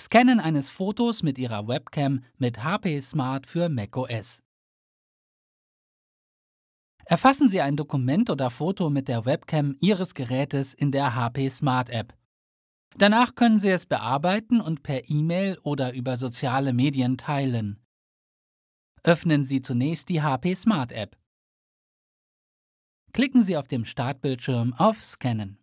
Scannen eines Fotos mit Ihrer Webcam mit HP Smart für macOS. Erfassen Sie ein Dokument oder Foto mit der Webcam Ihres Gerätes in der HP Smart App. Danach können Sie es bearbeiten und per E-Mail oder über soziale Medien teilen. Öffnen Sie zunächst die HP Smart App. Klicken Sie auf dem Startbildschirm auf Scannen.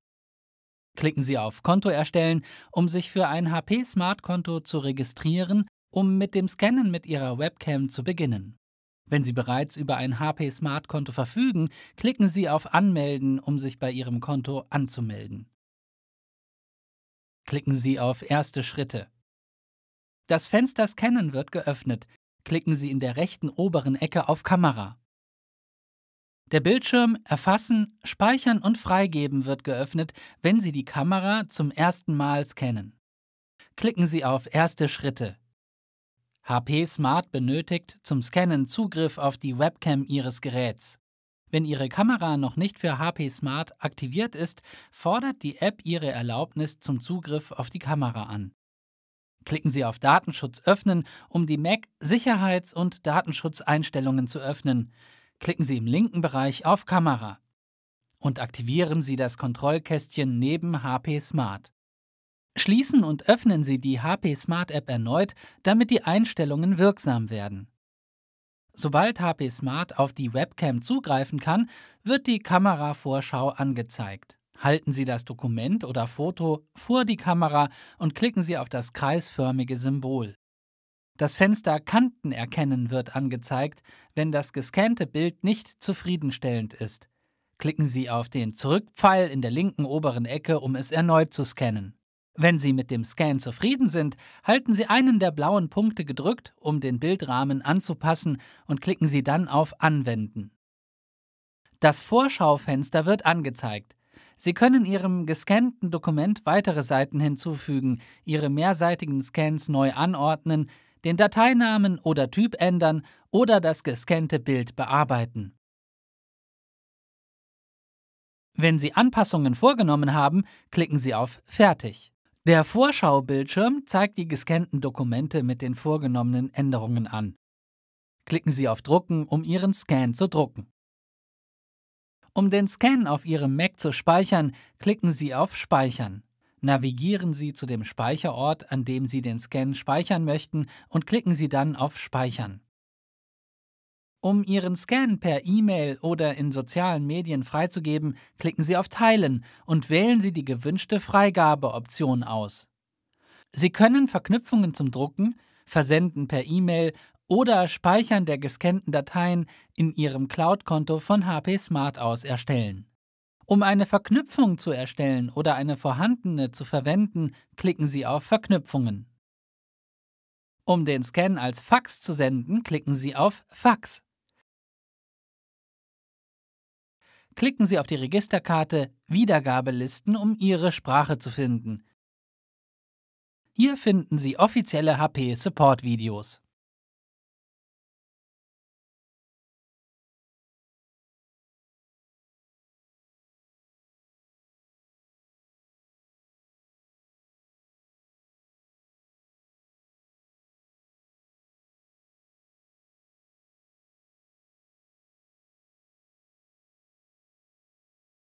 Klicken Sie auf Konto erstellen, um sich für ein HP Smart Konto zu registrieren, um mit dem Scannen mit Ihrer Webcam zu beginnen. Wenn Sie bereits über ein HP Smart Konto verfügen, klicken Sie auf Anmelden, um sich bei Ihrem Konto anzumelden. Klicken Sie auf Erste Schritte. Das Fenster Scannen wird geöffnet. Klicken Sie in der rechten oberen Ecke auf Kamera. Der Bildschirm Erfassen, Speichern und Freigeben wird geöffnet, wenn Sie die Kamera zum ersten Mal scannen. Klicken Sie auf Erste Schritte. HP Smart benötigt zum Scannen Zugriff auf die Webcam Ihres Geräts. Wenn Ihre Kamera noch nicht für HP Smart aktiviert ist, fordert die App Ihre Erlaubnis zum Zugriff auf die Kamera an. Klicken Sie auf Datenschutz öffnen, um die Mac Sicherheits- und Datenschutzeinstellungen zu öffnen klicken Sie im linken Bereich auf Kamera und aktivieren Sie das Kontrollkästchen neben HP Smart. Schließen und öffnen Sie die HP Smart App erneut, damit die Einstellungen wirksam werden. Sobald HP Smart auf die Webcam zugreifen kann, wird die Kameravorschau angezeigt. Halten Sie das Dokument oder Foto vor die Kamera und klicken Sie auf das kreisförmige Symbol. Das Fenster Kanten erkennen wird angezeigt, wenn das gescannte Bild nicht zufriedenstellend ist. Klicken Sie auf den Zurückpfeil in der linken oberen Ecke, um es erneut zu scannen. Wenn Sie mit dem Scan zufrieden sind, halten Sie einen der blauen Punkte gedrückt, um den Bildrahmen anzupassen und klicken Sie dann auf Anwenden. Das Vorschaufenster wird angezeigt. Sie können Ihrem gescannten Dokument weitere Seiten hinzufügen, Ihre mehrseitigen Scans neu anordnen, den Dateinamen oder Typ ändern oder das gescannte Bild bearbeiten. Wenn Sie Anpassungen vorgenommen haben, klicken Sie auf Fertig. Der Vorschaubildschirm zeigt die gescannten Dokumente mit den vorgenommenen Änderungen an. Klicken Sie auf Drucken, um Ihren Scan zu drucken. Um den Scan auf Ihrem Mac zu speichern, klicken Sie auf Speichern. Navigieren Sie zu dem Speicherort, an dem Sie den Scan speichern möchten, und klicken Sie dann auf Speichern. Um Ihren Scan per E-Mail oder in sozialen Medien freizugeben, klicken Sie auf Teilen und wählen Sie die gewünschte Freigabeoption aus. Sie können Verknüpfungen zum Drucken, Versenden per E-Mail oder Speichern der gescannten Dateien in Ihrem Cloud-Konto von HP Smart aus erstellen. Um eine Verknüpfung zu erstellen oder eine vorhandene zu verwenden, klicken Sie auf Verknüpfungen. Um den Scan als Fax zu senden, klicken Sie auf Fax. Klicken Sie auf die Registerkarte Wiedergabelisten, um Ihre Sprache zu finden. Hier finden Sie offizielle HP Support Videos.